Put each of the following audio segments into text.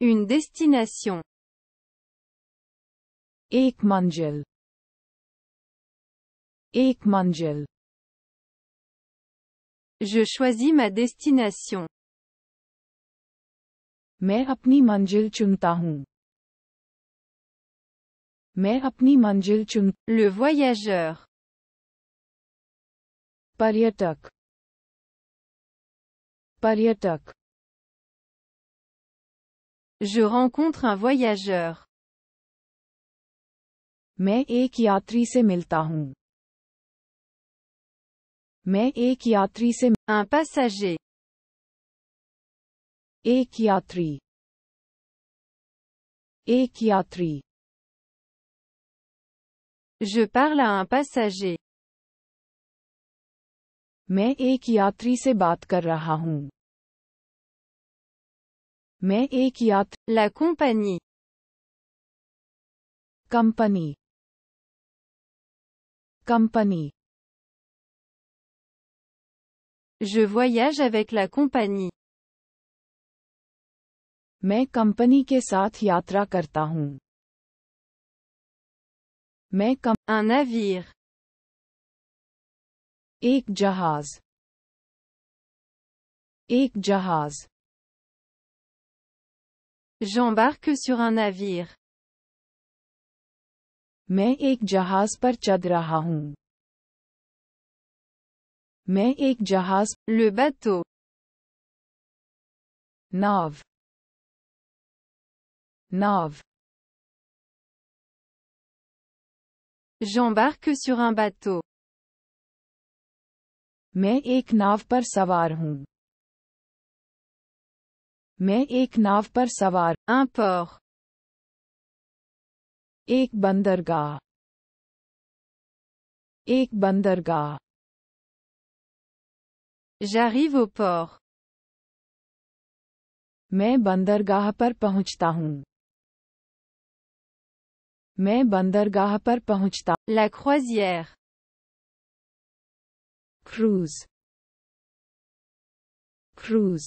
Une destination. Ek manjil. Ek Je choisis ma destination. Main apni manjil chunta hun. apni manjil chun. Le voyageur. Pariyatak. Pariyatak. Je rencontre un voyageur. मैं एक यात्री से मिलता हूँ मैं एक यात्री से un passager एक यात्री एक यात्री Je parle à un passager मैं एक यात्री से बात कर रहा हूँ मैं एक यात्र लेखू पैनी company company Je voyage avec la compagnie. मैं कंपनी के साथ यात्रा करता हूँ मैं कम... Un navire. एक जहाज एक जहाज J'embarque sur un navire. Mais ek jahaz par chad raha hun. Le bateau. Nav. Nav. J'embarque sur un bateau. Mais ek nav par savar मैं एक नाव पर सवार un port एक बंदरगाह एक बंदरगाह J'arrive au port. मैं बंदरगाह पर पहुंचता हूँ मैं बंदरगाह पर पहुंचता La croisière. Cruise cruise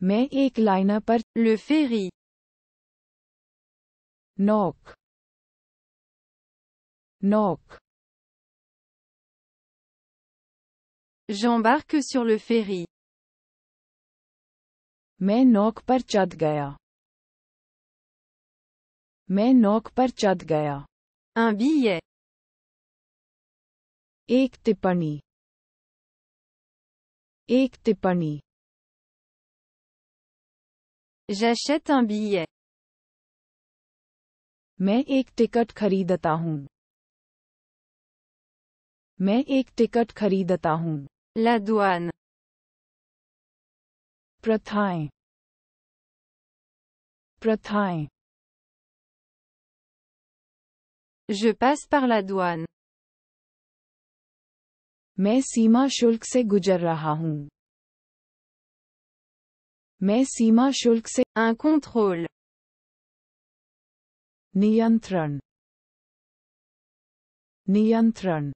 M'aiq lineur par le ferry. Nok. Nok. J'embarque sur le ferry. Mais nok par chad gaya. nok par Un billet. Ek tipani. Ek J'achète un billet. मैं एक टिकट खरीदता हूँ मैं एक टिकट खरीदता हूँ La प्रथाएं प्रथाएं Je passe par la douane. मैं सीमा शुल्क से गुजर रहा हूँ Mais ma शुल्क un contrôle नियंत्रण नियंत्रण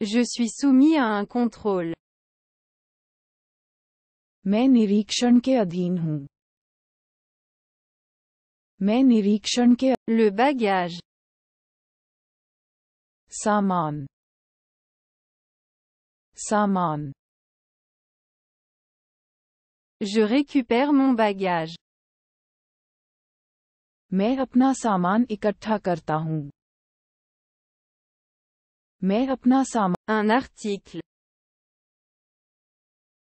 Je suis soumis à un contrôle. मैं निरीक्षण के Le bagage. Saman. Saman. Je récupère mon bagage. मैं अपना सामान इकट्ठा करता हूँ मैं अपना सामान Un article.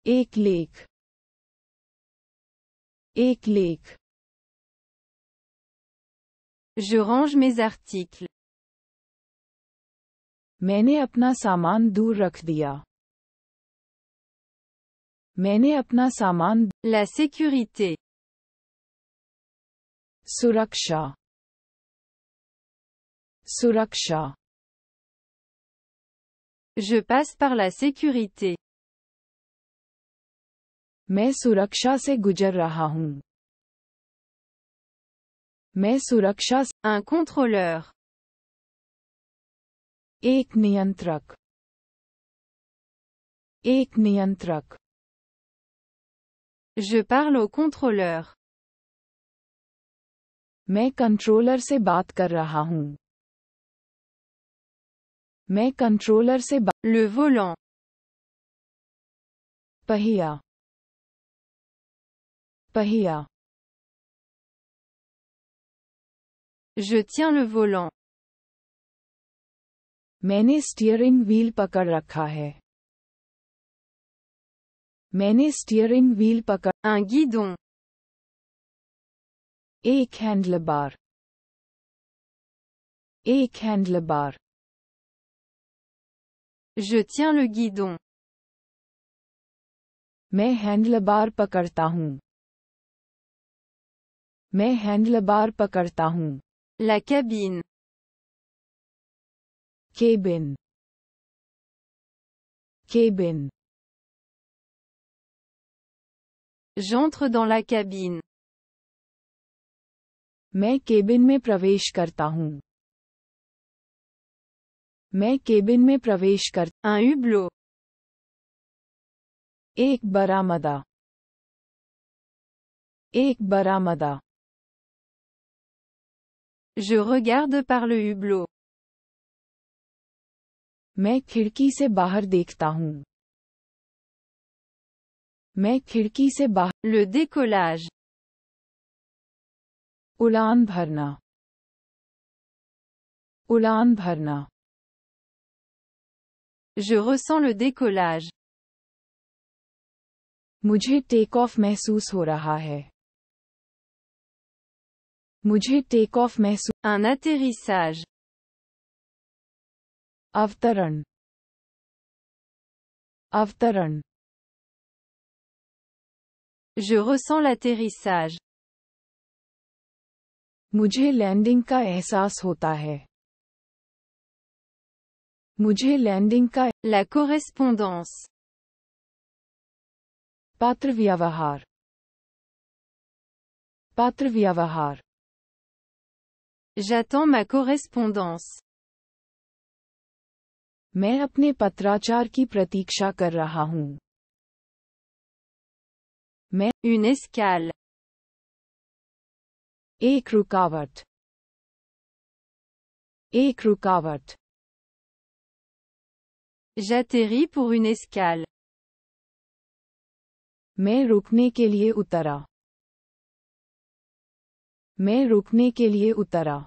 एक लेख एक लेख Je range mes articles. मैंने अपना सामान दूर रख दिया मैंने अपना सामान La sécurité. सुरक्षा सुरक्षा Je passe par la sécurité. मैं सुरक्षा से गुजर रहा हूं. मैं सुरक्षा से Un contrôleur. एक नियंत्रक एक नियंत्रक je parle au contrôleur. Main controller se baat kar raha hu. Main le volant. Pahiya. Pahiya. Je tiens le volant. Maine steering wheel pakad rakha hai. मैंने स्टीयरिंग व्हील पकड़ आगी दो एक हैंडलबार एक handlebar Je tiens le guidon. मैं handlebar पकड़ता हूँ मैं हैंडलबार पकड़ता हूँ La cabine. Cabin. Cabin J'entre dans la cabine. Mec et bin me pravech kartahoun. Mec et me praveshkarta kartahoun. Un hublot. Ek baramada. Ek baramada. Je regarde par le hublot. Mec kirki se bahardektahoun. Le décollage. Ulanbharna. Ulanbharna. Je ressens le décollage. Muhje take off mesous ho raha hai. Muhje Un atterrissage. Avtaran. Avtaran. Je ressens l'atterrissage. मुझे लैंडिंग का एहसास होता है मुझे लैंडिंग का ला कोरेस्पोंडेंस पात्र व्यवहार पात्र व्यवहार J'attends ma correspondance. मैं अपने पत्राचार की प्रतीक्षा कर रहा हूं mais une escale. et rukavat. et J'atterris pour une escale. Mais rukne ke liye utara. Mais rukne ke utara.